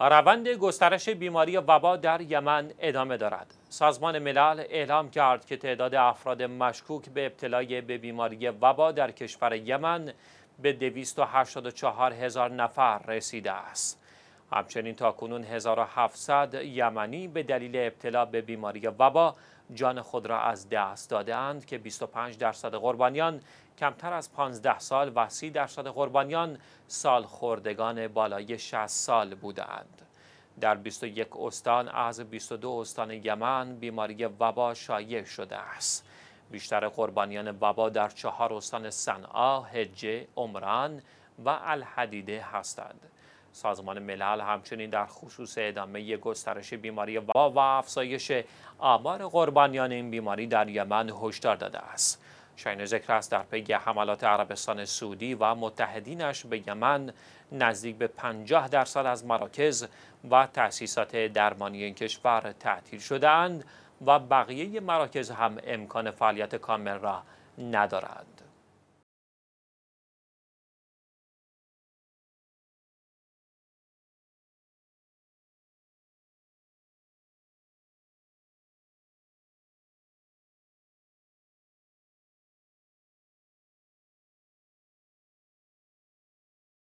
روند گسترش بیماری وبا در یمن ادامه دارد. سازمان ملل اعلام کرد که تعداد افراد مشکوک به ابتلای به بیماری وبا در کشور یمن به 284 هزار نفر رسیده است. همچنین تا کنون 1700 یمنی به دلیل ابتلا به بیماری وبا جان خود را از دست دادهاند که 25 درصد قربانیان کمتر از 15 سال و 30 درصد قربانیان سال خوردگان بالای 60 سال بودند. در 21 استان از 22 استان یمن بیماری وبا شایع شده است. بیشتر قربانیان وبا در چهار استان صنعا، هجه، عمران و الحدیده هستند. سازمان ملل همچنین در خصوص ادامه گسترش بیماری وبا و افزایش آمار قربانیان این بیماری در یمن هشدار داده است شاین ذکر است در پی حملات عربستان سعودی و متحدینش به یمن نزدیک به 50 درصد از مراکز و تأسیسات درمانی این کشور تعطیل شدهاند و بقیه مراکز هم امکان فعالیت کامل را ندارند.